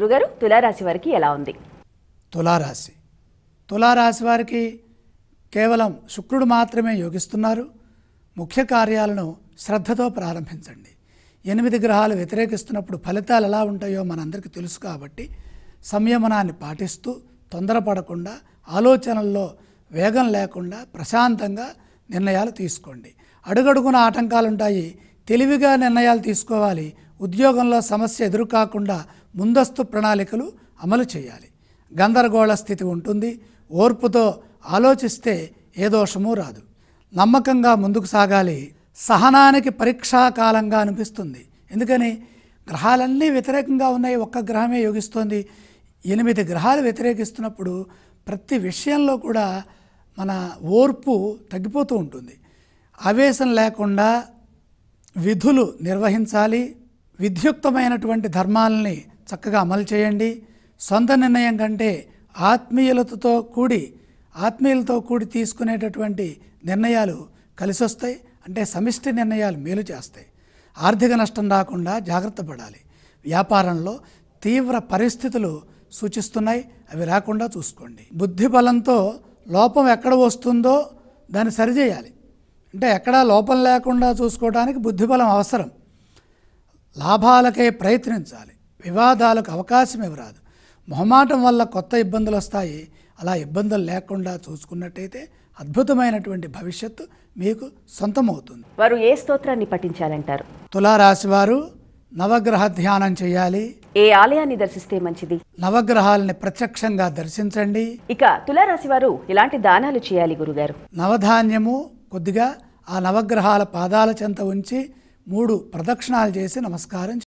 గురుగారు తులారాశి వారికి ఎలా ఉంది తులారాశి తులారాశి వారికి కేవలం శుక్రుడు మాత్రమే యోగిస్తున్నారు ముఖ్య కార్యాలను శ్రద్ధతో ప్రారంభించండి ఎనిమిది గ్రహాలు వ్యతిరేకిస్తున్నప్పుడు ఫలితాలు ఎలా ఉంటాయో మనందరికీ తెలుసు కాబట్టి సంయమనాన్ని పాటిస్తూ తొందరపడకుండా ఆలోచనల్లో వేగం లేకుండా ప్రశాంతంగా నిర్ణయాలు తీసుకోండి అడుగడుగున ఆటంకాలుంటాయి తెలివిగా నిర్ణయాలు తీసుకోవాలి ఉద్యోగంలో సమస్య ఎదురు కాకుండా ముందస్తు ప్రణాళికలు అమలు చేయాలి గందరగోళ స్థితి ఉంటుంది ఓర్పుతో ఆలోచిస్తే ఏ దోషమూ రాదు నమ్మకంగా ముందుకు సాగాలి సహనానికి పరీక్షాకాలంగా అనిపిస్తుంది ఎందుకని గ్రహాలన్నీ వ్యతిరేకంగా ఉన్నాయి ఒక్క గ్రహమే యోగిస్తోంది ఎనిమిది గ్రహాలు వ్యతిరేకిస్తున్నప్పుడు ప్రతి విషయంలో కూడా మన ఓర్పు తగ్గిపోతూ ఉంటుంది ఆవేశం లేకుండా విధులు నిర్వహించాలి విధ్యుక్తమైనటువంటి ధర్మాలని చక్కగా అమలు చేయండి సొంత నిర్ణయం కంటే ఆత్మీయులతో కూడి ఆత్మీయులతో కూడి తీసుకునేటటువంటి నిర్ణయాలు కలిసి వస్తాయి అంటే సమిష్టి నిర్ణయాలు మేలు చేస్తాయి ఆర్థిక నష్టం రాకుండా జాగ్రత్త పడాలి వ్యాపారంలో తీవ్ర పరిస్థితులు సూచిస్తున్నాయి అవి రాకుండా చూసుకోండి బుద్ధి బలంతో లోపం ఎక్కడ వస్తుందో దాన్ని సరిచేయాలి అంటే ఎక్కడా లోపం లేకుండా చూసుకోవడానికి బుద్ధిబలం అవసరం లాభాలకే ప్రయత్నించాలి వివాదాలకు అవకాశం ఇవ్వరాదు మొహమాటం వల్ల కొత్త ఇబ్బందులు వస్తాయి అలా ఇబ్బందులు లేకుండా చూసుకున్నట్టయితే అద్భుతమైనటువంటి భవిష్యత్తు మీకు సొంతమవుతుంది వారు ఏ స్తోత్రాన్ని పఠించాలంటారు తులారాశి వారు నవగ్రహ ధ్యానం చేయాలి ఏ ఆలయాన్ని దర్శిస్తే మంచిది నవగ్రహాలని ప్రత్యక్షంగా దర్శించండి ఇక తులారాశి వారు ఇలాంటి దానాలు చేయాలి గురుగారు నవధాన్యము కొద్దిగా ఆ నవగ్రహాల పాదాల చెంత ఉంచి మూడు ప్రదక్షిణాలు చేసి నమస్కారం